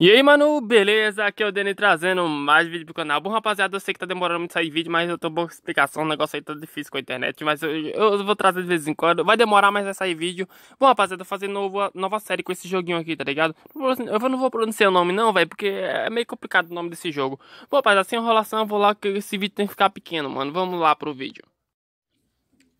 E aí, mano, beleza? Aqui é o Dani trazendo mais vídeo pro canal. Bom, rapaziada, eu sei que tá demorando muito sair vídeo, mas eu tô bom explicação, o negócio aí tá difícil com a internet, mas eu, eu, vou trazer de vez em quando. Vai demorar, mas vai sair vídeo. Bom, rapaziada, eu fazer nova, nova série com esse joguinho aqui, tá ligado? Eu não vou pronunciar o nome não, velho, porque é meio complicado o nome desse jogo. Bom, rapaziada, sem enrolação, eu vou lá que esse vídeo tem que ficar pequeno, mano. Vamos lá pro vídeo.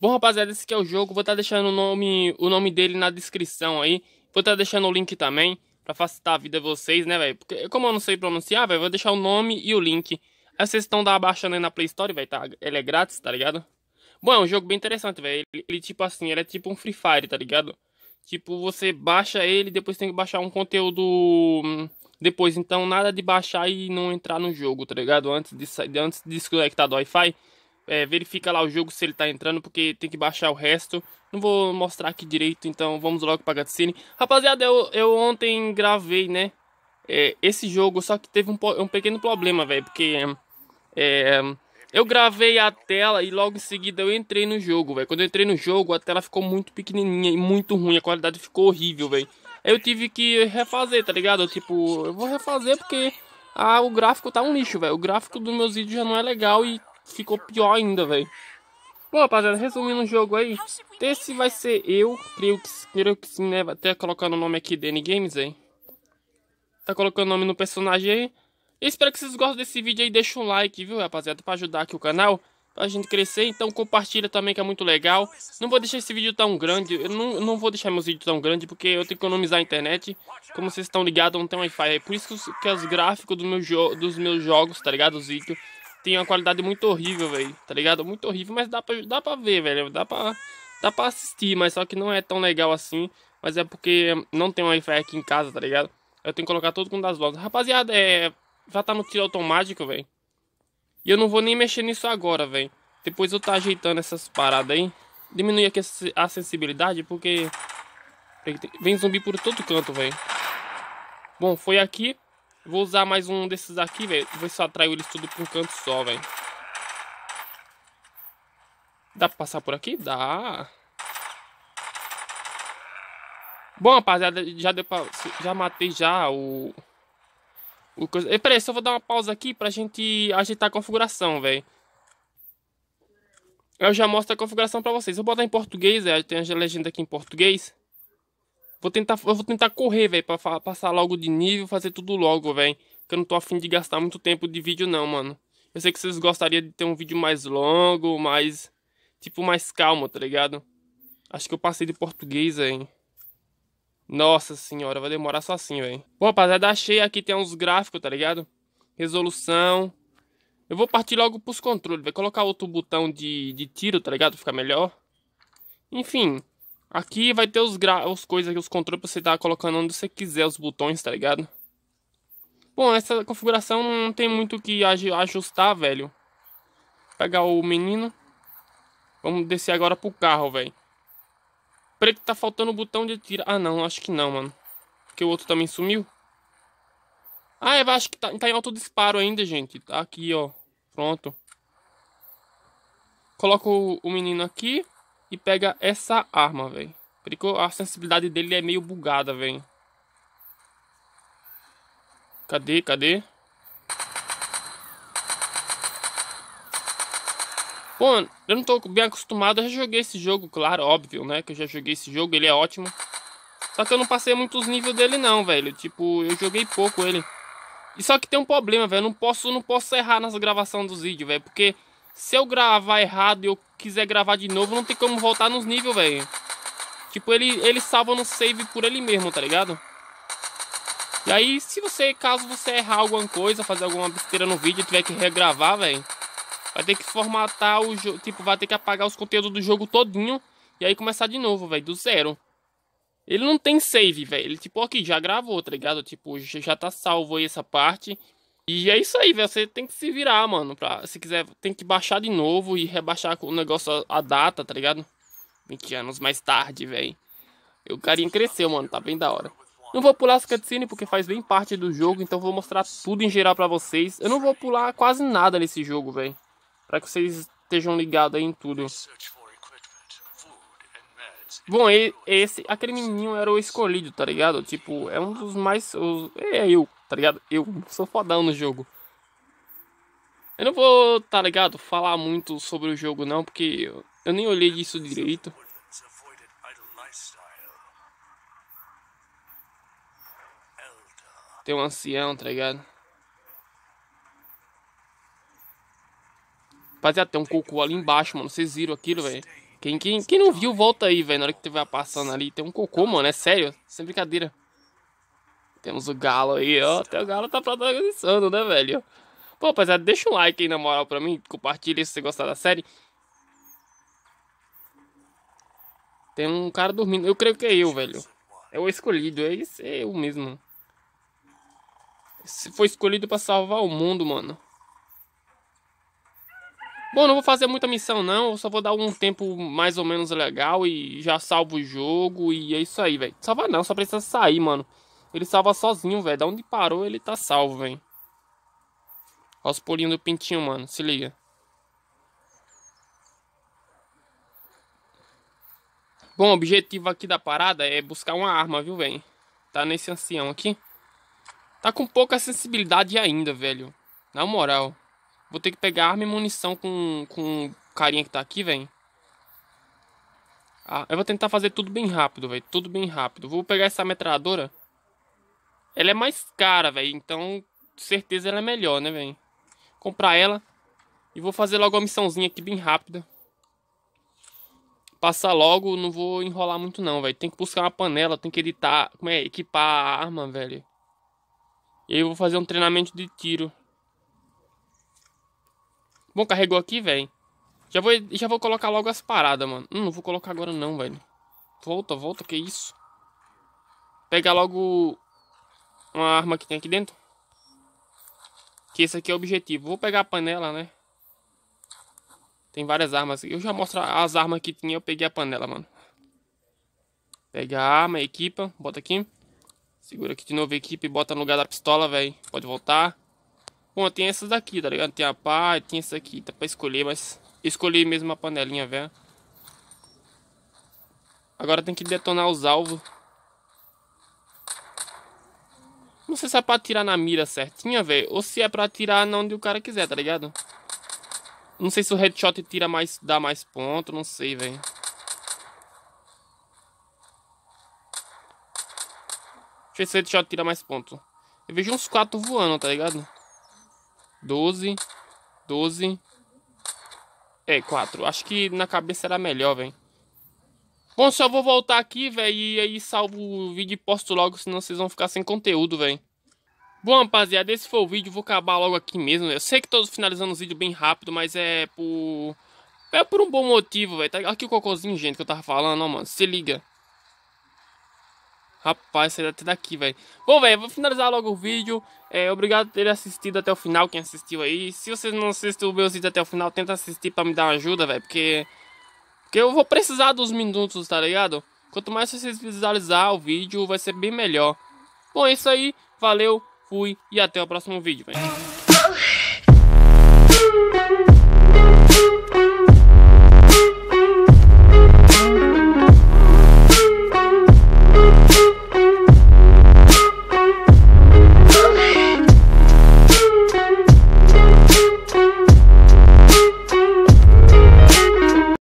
Bom, rapaziada, esse aqui é o jogo. Vou tá deixando o nome, o nome dele na descrição aí. Vou tá deixando o link também para facilitar a vida de vocês, né, velho? Porque como eu não sei pronunciar, velho, vou deixar o nome e o link. Aí vocês estão baixando aí na Play Store, velho, tá? Ele é grátis, tá ligado? Bom, é um jogo bem interessante, velho. Ele, ele, tipo assim, ele é tipo um Free Fire, tá ligado? Tipo, você baixa ele, depois tem que baixar um conteúdo hum, depois. Então, nada de baixar e não entrar no jogo, tá ligado? Antes de, antes de desconectar do Wi-Fi. É, verifica lá o jogo se ele tá entrando, porque tem que baixar o resto. Não vou mostrar aqui direito, então vamos logo pra Cutscene. Rapaziada, eu, eu ontem gravei, né? É, esse jogo, só que teve um, um pequeno problema, velho, porque... É, eu gravei a tela e logo em seguida eu entrei no jogo, velho. Quando eu entrei no jogo, a tela ficou muito pequenininha e muito ruim. A qualidade ficou horrível, velho. Eu tive que refazer, tá ligado? Tipo, eu vou refazer porque ah, o gráfico tá um lixo, velho. O gráfico dos meus vídeos já não é legal e ficou pior ainda, velho. Bom, rapaziada, resumindo o jogo aí, esse vai ser eu, creio que, creio que sim, né? Até colocando o nome aqui, DN Games, aí. Tá colocando o nome no personagem aí. espero que vocês gostem desse vídeo aí, deixa um like, viu, rapaziada, pra ajudar aqui o canal pra gente crescer. Então compartilha também que é muito legal. Não vou deixar esse vídeo tão grande. Eu não, não vou deixar meus vídeos tão grandes porque eu tenho que economizar a internet. Como vocês estão ligados, não tem Wi-Fi. aí. É por isso que os, que os gráficos do meu dos meus jogos, tá ligado? Os vídeos tem uma qualidade muito horrível, velho. Tá ligado? Muito horrível, mas dá pra, dá pra ver, velho. Dá pra, dá pra assistir, mas só que não é tão legal assim. Mas é porque não tem um Wi-Fi aqui em casa, tá ligado? Eu tenho que colocar todo mundo das vozes. Rapaziada, é. Já tá no tiro automático, velho. E eu não vou nem mexer nisso agora, velho. Depois eu tá ajeitando essas paradas aí. Diminuir aqui a sensibilidade, porque. Vem zumbi por todo canto, velho. Bom, foi aqui. Vou usar mais um desses aqui, velho. Vou ver se eu atraio eles tudo pra um canto só, velho. Dá pra passar por aqui? Dá. Bom, rapaziada, já deu pra... Já matei já o... o coisa... E, peraí, só vou dar uma pausa aqui pra gente ajeitar a configuração, velho. Eu já mostro a configuração pra vocês. Vou botar em português, é, tem a legenda aqui em português. Vou tentar, eu vou tentar correr, velho, pra passar logo de nível, fazer tudo logo, velho. Porque eu não tô afim de gastar muito tempo de vídeo, não, mano. Eu sei que vocês gostariam de ter um vídeo mais longo, mais. Tipo, mais calmo, tá ligado? Acho que eu passei de português, velho. Nossa senhora, vai demorar só assim, velho. Bom, rapaziada, achei aqui, tem uns gráficos, tá ligado? Resolução. Eu vou partir logo pros controles, vai colocar outro botão de, de tiro, tá ligado? Ficar melhor. Enfim, Aqui vai ter os, os coisas aqui, os controles pra você estar tá colocando onde você quiser os botões, tá ligado? Bom, essa configuração não tem muito o que ajustar, velho. Pegar o menino. Vamos descer agora pro carro, velho. que tá faltando o botão de tira. Ah, não, acho que não, mano. Porque o outro também sumiu. Ah, eu acho que tá, tá em alto disparo ainda, gente. Tá aqui, ó. Pronto. Coloco o menino aqui e pega essa arma, velho. Porque a sensibilidade dele é meio bugada, velho. Cadê? Cadê? Bom, eu não tô bem acostumado, eu já joguei esse jogo, claro, óbvio, né? Que eu já joguei esse jogo, ele é ótimo. Só que eu não passei muitos níveis dele não, velho. Tipo, eu joguei pouco ele. E só que tem um problema, velho. Não posso, não posso errar nas gravações dos vídeos, velho. Porque se eu gravar errado e eu quiser gravar de novo, não tem como voltar nos níveis, velho. Tipo, ele, ele salva no save por ele mesmo, tá ligado? E aí, se você, caso você errar alguma coisa, fazer alguma besteira no vídeo, tiver que regravar, velho, vai ter que formatar o jogo, tipo, vai ter que apagar os conteúdos do jogo todinho e aí começar de novo, velho, do zero. Ele não tem save, velho. Ele tipo, aqui, já gravou, tá ligado? Tipo, já tá salvo aí essa parte. E é isso aí, velho. Você tem que se virar, mano. Pra, se quiser, tem que baixar de novo e rebaixar o negócio, a, data, tá ligado? 20 anos mais tarde, velho. O carinha cresceu, mano. Tá bem da hora. Não vou pular as cutscenes porque faz bem parte do jogo, então vou mostrar tudo em geral pra vocês. Eu não vou pular quase nada nesse jogo, velho. Pra que vocês estejam ligados aí em tudo. Bom, esse, aquele menino era o escolhido, tá ligado? Tipo, é um dos mais. Os, é eu, tá ligado? Eu sou fodão no jogo. Eu não vou, tá ligado, falar muito sobre o jogo não, porque eu nem olhei isso direito. Tem um ancião, tá ligado? Rapaziada, tem um cocô ali embaixo, mano. Vocês viram aquilo, velho? Quem, quem, quem não viu, volta aí, velho. Na hora que tiver passando ali, tem um cocô, mano. É sério, sem brincadeira. Temos o Galo aí, ó. Até o Galo tá protagonizando, né, velho? Pô, rapaziada, deixa um like aí na moral pra mim. Compartilha se você gostar da série. Tem um cara dormindo. Eu creio que é eu, velho. É o escolhido. É, esse, é eu mesmo. Esse foi escolhido pra salvar o mundo, mano. Bom, não vou fazer muita missão não, eu só vou dar um tempo mais ou menos legal e já salvo o jogo e é isso aí, velho. Salvar não, só precisa sair, mano. Ele salva sozinho, velho. Da onde parou, ele tá salvo, velho. Olha os pulinhos do pintinho, mano. Se liga. Bom, o objetivo aqui da parada é buscar uma arma, viu, velho? Tá nesse ancião aqui. Tá com pouca sensibilidade ainda, velho. Na moral. Vou ter que pegar arma e munição com, com o carinha que tá aqui, velho. Ah, eu vou tentar fazer tudo bem rápido, velho. Tudo bem rápido. Vou pegar essa metralhadora. Ela é mais cara, velho. Então, certeza ela é melhor, né, velho? Comprar ela. E vou fazer logo a missãozinha aqui bem rápida. Passar logo, não vou enrolar muito não, velho. Tem que buscar uma panela, tem que editar, como é, equipar a arma, velho. E aí eu vou fazer um treinamento de tiro. Bom, carregou aqui, velho. Já vou, já vou colocar logo as paradas, mano. Hum, não vou colocar agora não, velho. Volta, volta, que isso. Pegar logo uma arma que tem aqui dentro. Que esse aqui é o objetivo. Vou pegar a panela, né? Tem várias armas. Eu já mostro as armas que tinha. Eu peguei a panela, mano. Pega a arma, equipa. Bota aqui. Segura aqui de novo a equipe. Bota no lugar da pistola, velho. Pode voltar. Bom, tem essas daqui, tá ligado? Tem a pá, tem essa aqui. Tá pra escolher, mas... Escolhi mesmo a panelinha, velho. Agora tem que detonar os alvos. não sei se é pra tirar na mira certinha, velho, ou se é pra tirar na onde o cara quiser, tá ligado? Não sei se o headshot tira mais, dá mais ponto, não sei, velho. Deixa eu ver se o headshot tira mais ponto. Eu vejo uns 4 voando, tá ligado? 12, 12. É, 4. Acho que na cabeça era melhor, velho. Bom, só vou voltar aqui, velho, e aí salvo o vídeo e posto logo, senão vocês vão ficar sem conteúdo, velho. Bom, rapaziada, esse foi o vídeo, vou acabar logo aqui mesmo. Eu sei que tô finalizando os vídeos bem rápido, mas é por... É por um bom motivo, velho. Tá aqui o cocôzinho, gente, que eu tava falando, ó, mano. Se liga. Rapaz, saiu até daqui, velho. Bom, velho, vou finalizar logo o vídeo. É, obrigado por ter assistido até o final, quem assistiu aí. Se vocês não assistiram os meu vídeos até o final, tenta assistir pra me dar uma ajuda, velho, porque... Porque eu vou precisar dos minutos, tá ligado? Quanto mais vocês visualizar o vídeo, vai ser bem melhor. Bom, é isso aí. Valeu, fui e até o próximo vídeo, véio.